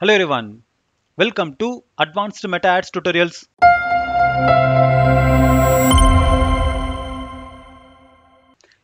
Hello everyone, welcome to advanced Meta ads Tutorials.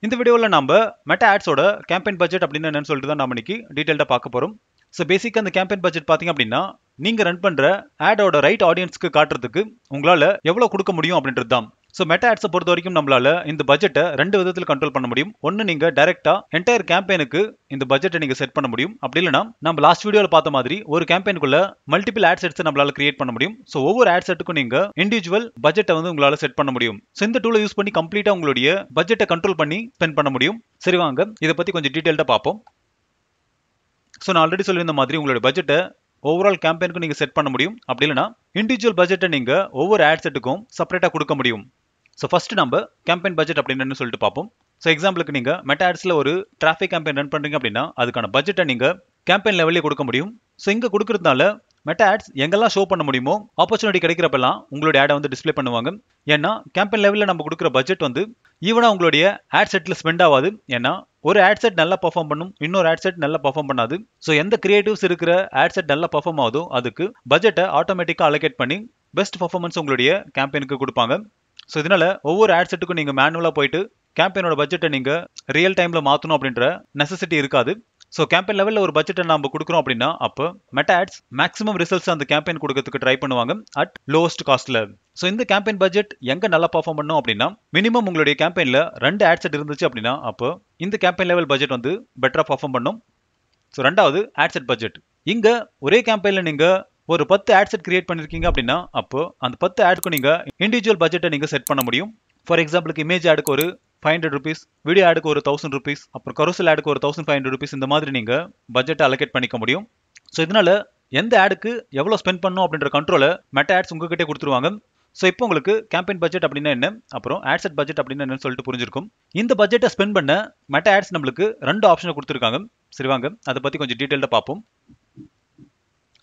இந்த வீடியோவில் நம்ம மெட்டா ஆட்ஸோட கேம்பெயின் பட்ஜெட் அப்படின்னு என்னென்னு சொல்லிட்டு தான் நம்ம இன்னைக்கு டீட்டெயில்டாக பார்க்க போகிறோம் ஸோ பேசிக்காக அந்த கேம்பெயின் பட்ஜெட் பார்த்திங்க அப்படின்னா நீங்கள் ரன் பண்ணுற ஆடோட ரைட் ஆடியன்ஸ்க்கு காட்டுறதுக்கு உங்களால் எவ்வளோ கொடுக்க முடியும் அப்படின்றது தான் ஸோ மெட்டா ஆட்ஸை பொறுத்த வரைக்கும் நம்மளால இந்த பட்ஜெட்டை ரெண்டு விதத்தில் கண்ட்ரோல் பண்ண முடியும் ஒன்று நீங்க டேரக்டா என்டையர் கேம்பெயினுக்கு இந்த பட்ஜெட்டை நீங்க செட் பண்ண முடியும் அப்படி இல்லைனா நம்ம லாஸ்ட் வீடியோவில் பார்த்த மாதிரி ஒரு கேம்பெயினுக்குள்ள மல்டிபிள் ஆட் செட்ஸ் நம்மளால கிரியேட் பண்ண முடியும் ஸோ ஒவ்வொரு ஆட் செட்டுக்கும் நீங்க இண்டிவிஜுவல் பட்ஜெட்டை வந்து உங்களால செட் பண்ண முடியும் ஸோ இந்த டூலை யூஸ் பண்ணி கம்ப்ளீட்டா உங்களுடைய பட்ஜெட்டை கண்ட்ரோல் பண்ணி ஸ்பெண்ட் பண்ண முடியும் சரி வாங்க இதை பத்தி கொஞ்சம் டீட்டெயில்டாக பார்ப்போம் ஸோ நான் ஆல்ரெடி சொல்லியிருந்த மாதிரி உங்களுடைய பட்ஜெட்டை ஓவரால் கேம்பெயினுக்கு நீங்கள் செட் பண்ண முடியும் அப்படி இல்லைனா இண்டிவிஜுவல் பட்ஜெட்டை நீங்கள் ஒவ்வொரு ஆட் செட்டுக்கும் செப்பரேட்டாக கொடுக்க முடியும் ஸோ ஃபஸ்ட்டு நம்ம கேம்பெயின் பட்ஜெட் அப்படின்னு சொல்லிட்டு பார்ப்போம் ஸோ எக்ஸாம்பிளுக்கு நீங்கள் மெட்டா ஆட்ஸில் ஒரு டிராஃபிக் கேம்பெயின் ரன் பண்ணுறீங்க அப்படின்னா அதுக்கான பட்ஜெட்டை நீங்கள் கேம்பெயின் லெவலில் கொடுக்க முடியும் ஸோ இங்கே கொடுக்குறதுனால மெட்டா ஆட்ஸ் எங்கெல்லாம் ஷோ பண்ண முடியுமோ ஆப்பர்ச்சுனிட்டி கிடைக்கிறப்பெல்லாம் உங்களுடைய ஆடை வந்து டிஸ்ப்ளே பண்ணுவாங்க ஏன்னா கேம்பெயின் லெவலில் நம்ம கொடுக்குற பட்ஜெட் வந்து ஈவனாக உங்களுடைய ஆட் செட்டில் ஸ்பெண்ட் ஆகாது ஏன்னா ஒரு ஆட் செட் நல்லா பர்ஃபார்ம் பண்ணும் இன்னொரு ஆட் செட் நல்லா பர்ஃபார்ம் பண்ணாது ஸோ எந்த கிரியேட்டிவ்ஸ் இருக்கிற ஆட் செட் நல்லா பர்ஃபார்ம் ஆகுதோ அதுக்கு பட்ஜெட்டை ஆட்டோமேட்டிக்காக அலோகேட் பண்ணி பெஸ்ட் பர்ஃபார்மன்ஸ் உங்களுடைய கேம்பெயினுக்கு கொடுப்பாங்க ஸோ இதனால் ஒவ்வொரு ஆட் செட்டுக்கும் நீங்கள் மேனுவலாக போயிட்டு கேம்பெயினோட பட்ஜெட்டை நீங்கள் ரியல் டைமில் மாற்றணும் அப்படின்ற நெசசிட்டி இருக்காது ஸோ கேம்பெயின் லெவலில் ஒரு பட்ஜெட்டை நம்ம கொடுக்குறோம் அப்படின்னா அப்போ மெட்டா ஆட்ஸ் மேக்ஸிமம் ரிசல்ட்ஸ் அந்த கேம்பெயின் கொடுக்கறதுக்கு ட்ரை பண்ணுவாங்க அட் லோவஸ்ட் காஸ்ட்டில் ஸோ இந்த கேம்பெயின் பட்ஜெட் எங்கே நல்லா பர்ஃபார்ம் பண்ணும் அப்படின்னா மினிமம் உங்களுடைய கேம்பெயினில் ரெண்டு செட் இருந்துச்சு அப்படின்னா அப்போ இந்த கேம்பெயின் லெவல் பட்ஜெட் வந்து பெட்டராக பர்ஃபார்ம் பண்ணும் ஸோ ரெண்டாவது செட் பட்ஜெட் இங்கே ஒரே கேம்பெயினில் நீங்கள் ஒரு பத்து செட் கிரியேட் பண்ணிருக்கீங்க அப்படின்னா அப்போ அந்த பத்து ஆட்க்கு நீங்க இண்டிவிஜுவல் பட்ஜெட்டை நீங்க செட் பண்ண முடியும் ஃபார் எக்ஸாம்பிளுக்கு இமேஜ் ஆடுக்கு ஒரு ஃபைவ் ஹண்ட்ரட் ருபீஸ் வீடியோ ஆடுக்கு ஒரு தௌசண்ட் ருபீஸ் அப்புறம் கரோசல் ஆடுக்கு ஒரு தௌசண்ட் ஃபைவ் ஹண்ட்ரட் ருபீஸ் இந்த மாதிரி நீங்கள் பட்ஜெட்டை அலோகேட் பண்ணிக்க முடியும் ஸோ இதனால எந்த ஆடுக்கு எவ்வளோ ஸ்பெண்ட் பண்ணணும் அப்படின்ற கண்ட்ரோலை மெட்ட ஆட்ஸ் உங்ககிட்டே கொடுத்துருவாங்க ஸோ இப்போ உங்களுக்கு கேம்பெயின் பட்ஜெட் அப்படின்னா என்ன அப்புறம் ஆட்செட் பட்ஜெட் அப்படின்னா என்னன்னு சொல்லிட்டு புரிஞ்சிருக்கும் இந்த பட்ஜெட்டை ஸ்பெண்ட் பண்ண மெட்ட ஆட்ஸ் நம்மளுக்கு ரெண்டு ஆப்ஷனை கொடுத்துருக்காங்க சரி வாங்க அதை பற்றி கொஞ்சம் டீட்டெயிலாக பார்ப்போம்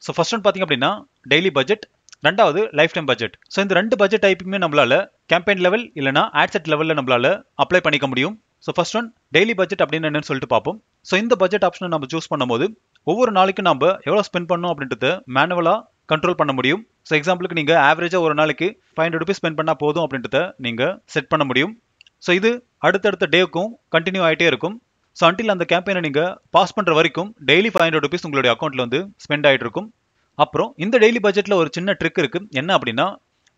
ஸோ ஃபர்ஸ்ட் ஒன் பார்த்திங்க அப்படின்னா டெய்லி பட்ஜெட் ரெண்டாவது லைஃப் டைம் பட்ஜெட் ஸோ இந்த ரெண்டு பட்ஜெட் டைப்புமே நம்மளால் கேம்பெயின் லெவல் இல்லைனா ஆட்செட் லெவலில் நம்மளால் அப்ளை பண்ணிக்க முடியும் so first one daily budget அப்படின்னு என்னென்னு சொல்லிட்டு பார்ப்போம் ஸோ இந்த பட்ஜெட் ஆப்ஷனை நம்ம சூஸ் பண்ணும்போது ஒவ்வொரு நாளைக்கும் நம்ம எவ்வளோ ஸ்பெண்ட் பண்ணோம் அப்படின்றத மேனுவலாக கண்ட்ரோல் பண்ண முடியும் ஸோ எக்ஸாம்பிளுக்கு நீங்கள் ஆவரேஜாக ஒரு நாளைக்கு ஃபைவ் ஹண்ட்ரட் ருபீஸ் ஸ்பெண்ட் பண்ணால் போதும் அப்படின்றத நீங்கள் செட் பண்ண முடியும் ஸோ இது அடுத்தடுத்த டேவுக்கும் கண்டினியூ ஆகிட்டே இருக்கும் ஸோ அன்டில் அந்த கேம்பெயினை நீங்கள் பாஸ் பண்ணுற வரைக்கும் டெய்லி ஃபைவ் ஹண்ட்ரட் ருபீஸ் உங்களுடைய அக்கௌண்ட்டில் வந்து ஸ்பெண்ட் ஆகிட்டு இருக்கும் அப்புறம் இந்த டெய்லி பட்ஜெட்டில் ஒரு சின்ன ட்ரிக் இருக்குது என்ன அப்படின்னா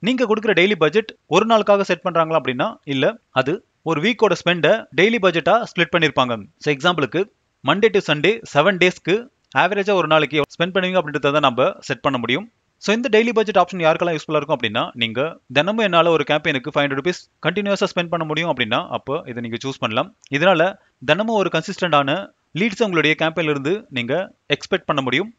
நீங்கள் கொடுக்குற டெய்லி பட்ஜெட் ஒரு நாளுக்காக செட் பண்ணுறாங்களா அப்படின்னா இல்லை அது ஒரு வீக்கோட ஸ்பெண்டை டெய்லி பட்ஜெட்டாக ஸ்ப்ளிட் பண்ணியிருப்பாங்க ஸோ எக்ஸாம்பிளுக்கு மண்டே டு சண்டே செவன் டேஸ்க்கு ஆவரேஜாக ஒரு நாளைக்கு ஸ்பெண்ட் பண்ணுவீங்க அப்படின்றத நம்ம செட் பண்ண முடியும் ஸோ இந்த டெய்லி பட்ஜெட் ஆப்ஷன் யாருக்கெல்லாம் யூஸ்ஃபுல்லாக இருக்கும் அப்படின்னா நீங்கள் தினமும் என்னால் ஒரு கேம்பெயினுக்கு ஃபைவ் ஹண்ட்ரட் ருபீஸ் கண்டினியூஸாக ஸ்பெண்ட் பண்ண முடியும் அப்படின்னா அப்போ இதை நீங்கள் சூஸ் பண்ணலாம் இதனால் தினமும் ஒரு கன்சிஸ்டண்டான லீட்ஸை உங்களுடைய கேம்பெயினிலிருந்து நீங்கள் எக்ஸ்பெக்ட் பண்ண முடியும்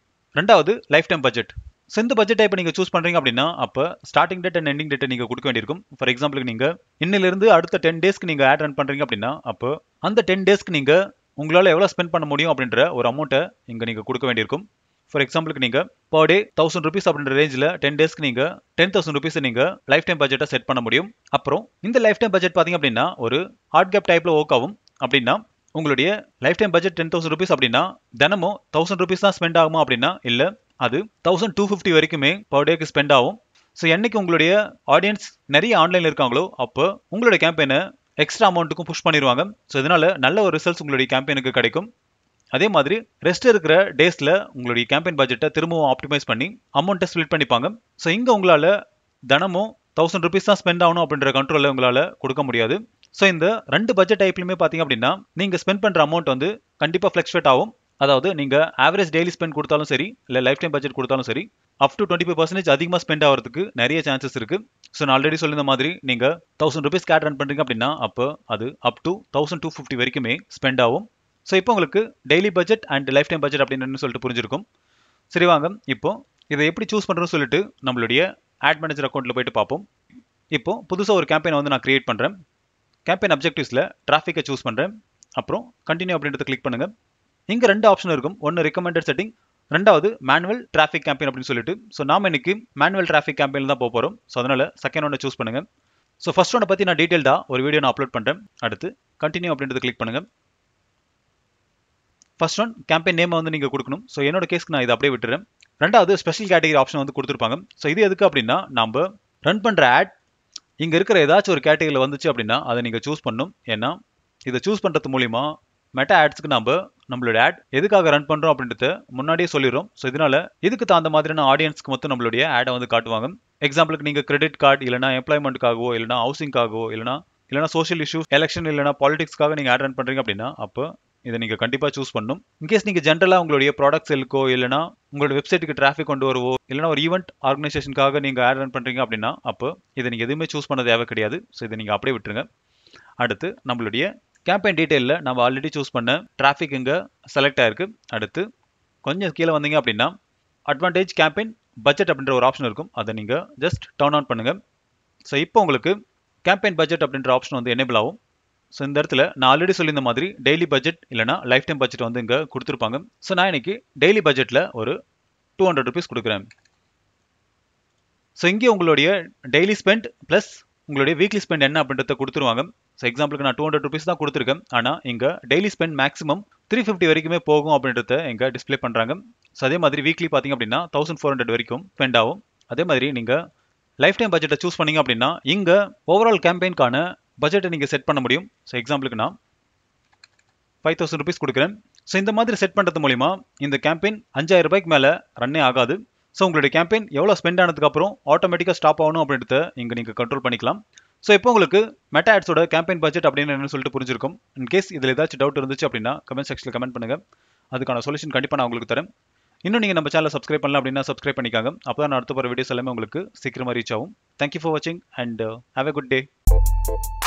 ரெண்டாவது லைஃப் டைம் பட்ஜெட் ஸோ இந்த பட்ஜெட்டை இப்போ நீங்கள் சூஸ் பண்ணுறீங்க அப்படின்னா அப்போ ஸ்டார்டிங் டேட் அண்ட் எண்டிங் டேட்டை நீங்கள் கொடுக்க வேண்டியிருக்கும் ஃபார் எக்ஸாம்பிளுக்கு நீங்கள் இன்னிலிருந்து அடுத்த டென் டேஸ்க்கு நீங்கள் ஆட் ரன் பண்ணுறீங்க அப்படின்னா அப்போ அந்த டென் டேஸ்க்கு நீங்கள் உங்களால் எவ்வளோ ஸ்பெண்ட் பண்ண முடியும் அப்படின்ற ஒரு அமௌண்ட்டை இங்கே நீங்கள் கொடுக்க வேண்டியிருக்கும் ஃபார் எக்ஸாம்பிளுக்கு நீங்கள் பர் டே தௌசண்ட் ருபீஸ் அப்படின்ற ரேஞ்சில் டென் டேஸ்க்கு நீங்கள் டென் தௌசண்ட் ருபீஸ் நீங்கள் லைஃப் டைம் பட்ஜெட்டாக செட் பண்ண முடியும் அப்புறம் இந்த லைஃப் டைம் பட்ஜெட் பார்த்தீங்க அப்படின்னா ஒரு ஹார்ட் கேப் டைப்பில் ஒர்க் ஆகும் அப்படின்னா உங்களுடைய lifetime budget ten thousand rupees அப்படின்னா தினமும் தௌசண்ட் ருபீஸ் தான் ஸ்பெண்ட் ஆகுமா அப்படின்னா இல்லை அது தௌசண்ட் டூ ஃபிஃப்டி வரைக்குமே பர் டேக்கு ஸ்பெண்ட் ஆகும் ஸோ என்னைக்கு உங்களுடைய ஆடியன்ஸ் நிறைய ஆன்லைனில் இருக்காங்களோ அப்போ உங்களுடைய கேம்பெயினை எக்ஸ்ட்ரா அமௌண்ட்டுக்கும் புஷ் பண்ணிடுவாங்க ஸோ இதனால் நல்ல ஒரு ரிசல்ட்ஸ் உங்களுடைய கேம்பெயினுக்கு கிடைக்கும் அதே மாதிரி ரெஸ்ட் இருக்கிற டேஸில் உங்களுடைய கேம்பெயின் பட்ஜெட்டை திரும்பவும் ஆப்டிமைஸ் பண்ணி அமௌண்ட்டை ஸ்பிளிட் பண்ணிப்பாங்க ஸோ இங்கே உங்களால் தினமும் தௌசண்ட் ருபீஸ் தான் ஸ்பெண்ட் ஆகணும் அப்படின்ற கண்ட்ரோலில் உங்களால் கொடுக்க முடியாது ஸோ இந்த ரெண்டு பட்ஜெட் டைப்லையுமே பார்த்தீங்க அப்படின்னா நீங்கள் ஸ்பெண்ட் பண்ணுற அமௌண்ட் வந்து கண்டிப்பாக ஃப்ளக்ஷுவேட் ஆகும் அதாவது நீங்கள் ஆவரேஜ் டெய்லி ஸ்பெண்ட் கொடுத்தாலும் சரி இல்லை லைஃப் டைம் பட்ஜெட் கொடுத்தாலும் சரி up to twenty five percentage அதிகமாக ஸ்பெண்ட் ஆகிறதுக்கு நிறைய சான்சஸ் இருக்குது ஸோ நான் ஆல்ரெடி சொல்லியிருந்த மாதிரி நீங்கள் தௌசண்ட் ருபீஸ் கேட் ரன் பண்ணுறீங்க அப்படின்னா அப்போ அது up to thousand two fifty வரைக்குமே ஸ்பெண்ட் ஆகும் ஸோ இப்போ உங்களுக்கு daily budget and lifetime budget அப்படின்னு சொல்லிட்டு புரிஞ்சிருக்கும் சரி வாங்க இப்போ இதை எப்படி சூஸ் பண்ணுறோம்னு சொல்லிட்டு நம்மளுடைய ஆட் மேனேஜர் அக்கௌண்ட்டில் போயிட்டு பார்ப்போம் இப்போ புதுசாக ஒரு கேம்பெயின் வந்து நான் கிரியேட் பண்ணுறேன் கேம்பெயின் அப்ஜெக்டிவ்ஸில் டிராஃபிக்கை சூஸ் பண்ணுறேன் அப்புறம் கண்டினியூ அப்படின்றத கிளிக் பண்ணுங்கள் இங்கே ரெண்டு ஆப்ஷன் இருக்கும் ஒன்று ரெக்கமெண்டட் செட்டிங் ரெண்டாவது மேனுவல் டிராஃபிக் கேம்பெயின் அப்படின்னு சொல்லிட்டு ஸோ நாம் இன்னைக்கு மேனுவல் டிராஃபிக் கேம்பெயின் தான் போக போகிறோம் ஸோ அதனால் செகண்ட் ஒன்று சூஸ் பண்ணுங்கள் ஸோ ஃபஸ்ட் ஒன்றை பற்றி நான் டீட்டெயில்டாக ஒரு வீடியோ நான் அப்லோட் பண்ணுறேன் அடுத்து கண்டினியூ அப்படின்றத கிளிக் பண்ணுங்கள் ஃபர்ஸ்ட் ஒன் கேம்பெயின் நேம் வந்து நீங்கள் கொடுக்கணும் ஸோ என்னோட கேஸ்க்கு நான் இதை அப்படியே விட்டுறேன் ரெண்டாவது ஸ்பெஷல் கேட்டகரி ஆப்ஷன் வந்து கொடுத்துருப்பாங்க ஸோ இது எதுக்கு அப்படின்னா நம்ம ரன் பண்ணுற ஆட் இங்கே இருக்கிற ஏதாச்சும் ஒரு கேட்டகரியில் வந்துச்சு அப்படின்னா அதை நீங்கள் சூஸ் பண்ணணும் ஏன்னா இதை சூஸ் பண்ணுறது மூலிமா மெட்டா ஆட்ஸ்க்கு நம்ம நம்மளோட ஆட் எதுக்காக ரன் பண்ணுறோம் அப்படின்றத முன்னாடியே சொல்லிடுறோம் ஸோ இதனால இதுக்கு தகுந்த மாதிரியான ஆடியன்ஸ்க்கு மட்டும் நம்மளுடைய ஆடை வந்து காட்டுவாங்க எக்ஸாம்பிளுக்கு நீங்கள் கிரெடிட் கார்டு இல்லைனா எம்ப்ளாய்மெண்ட்டுக்காகவோ இல்லைனா ஹவுசிங்காகவோ இல்லைனா இல்லைனா சோஷியல் இஷ்யூஸ் எலெக்ஷன் இல்லைனா பாலிடிக்ஸ்க்காக நீங்கள் ஆட் ரன் பண்ணுறீங்க அப்படின்னா அப்போ இதை நீங்கள் கண்டிப்பாக சூஸ் பண்ணும் இன்கேஸ் நீங்கள் ஜென்ரலாக உங்களுடைய ப்ராடக்ட் செல்லுக்கோ இல்லைனா உங்களோட வெப்சைட்டுக்கு டிராஃபிக் கொண்டு வருவோ இல்லைனா ஒரு ஈவெண்ட் ஆர்கனைசேஷனுக்காக நீங்கள் ஆட் ரன் பண்ணுறீங்க அப்படின்னா அப்போ இதை நீங்கள் எதுவுமே சூஸ் பண்ண தேவை கிடையாது ஸோ இதை நீங்கள் அப்படியே விட்டுருங்க அடுத்து நம்மளுடைய கேம்பெயின் டீட்டெயிலில் நம்ம ஆல்ரெடி சூஸ் பண்ண டிராஃபிக் இங்கே செலக்ட் ஆயிருக்கு அடுத்து கொஞ்சம் கீழே வந்தீங்க அப்படின்னா அட்வான்டேஜ் கேம்பெயின் பட்ஜெட் அப்படின்ற ஒரு ஆப்ஷன் இருக்கும் அதை நீங்கள் ஜஸ்ட் டர்ன் ஆன் பண்ணுங்கள் ஸோ இப்போ உங்களுக்கு கேம்பெயின் பட்ஜெட் அப்படின்ற ஆப்ஷன் வந்து எனேபிள் ஆகும் ஸோ இந்த இடத்துல நான் ஆல்ரெடி சொல்லியிருந்த மாதிரி டெய்லி பட்ஜெட் இல்லைனா லைஃப் டைம் பட்ஜெட் வந்து இங்கே கொடுத்துருப்பாங்க ஸோ நான் இன்னைக்கு டெய்லி பட்ஜெட்டில் ஒரு டூ ஹண்ட்ரட் ருபீஸ் கொடுக்குறேன் ஸோ இங்கே உங்களுடைய டெய்லி ஸ்பெண்ட் ப்ளஸ் உங்களுடைய வீக்லி ஸ்பெண்ட் என்ன அப்படின்றத கொடுத்துருவாங்க ஸோ எக்ஸாம்பிளுக்கு நான் டூ ஹண்ட்ரட் ருபீஸ் தான் கொடுத்துருக்கேன் ஆனால் இங்கே daily spend maximum three fifty வரைக்குமே போகும் அப்படின்றத இங்கே டிஸ்பிளே பண்ணுறாங்க ஸோ அதே மாதிரி வீக்லி பார்த்திங்க அப்படின்னா தௌசண்ட் ஃபோர் ஹண்ட்ரட் வரைக்கும் ஸ்பெண்ட் ஆகும் அதே மாதிரி நீங்கள் லைஃப் டைம் பட்ஜெட்டை சூஸ் பண்ணிங்க அப்படின்னா இங்கே ஓவரால் கேம்பெயின்கான பட்ஜெட்டை நீங்கள் செட் பண்ண முடியும் ஸோ எக்ஸாம்பிளுக்கு நான் ஃபைவ் தௌசண்ட் ருபீஸ் கொடுக்குறேன் ஸோ இந்த மாதிரி செட் பண்ணுறது மூலிமா இந்த கேம்பெயின் அஞ்சாயிரம் ரூபாய்க்கு மேலே ரன்னே ஆகாது ஸோ உங்களுடைய கேம்பெயின் எவ்வளோ ஸ்பெண்ட் ஆனதுக்கப்புறம் ஆட்டோமேட்டிக்காக ஸ்டாப் ஆகணும் அப்படின்றத இங்கே நீங்கள் கண்ட்ரோல் பண்ணிக்கலாம் ஸோ இப்போ உங்களுக்கு மெட்டா ஆட்ஸோட கேம்பெயின் பட்ஜெட் அப்படின்னு என்னென்னு சொல்லிட்டு புரிஞ்சிருக்கும் இன் கேஸ் இதில் ஏதாச்சும் டவுட் இருந்துச்சு அப்படின்னா கமெண்ட் செக்ஷனில் கமெண்ட் பண்ணுங்கள் அதுக்கான சொல்யூஷன் கண்டிப்பாக நான் உங்களுக்கு தரேன் இன்னும் நீங்கள் நம்ம சேனலை சப்ஸ்கிரைப் பண்ணலாம் அப்படின்னா சப்ஸ்கிரைப் பண்ணிக்காங்க அப்போ தான் அடுத்த போகிற வீடியோஸ் எல்லாமே உங்களுக்கு சீக்கிரமாக ரீச் ஆகும் தேங்க்யூ ஃபார் வாட்சிங் and have a good day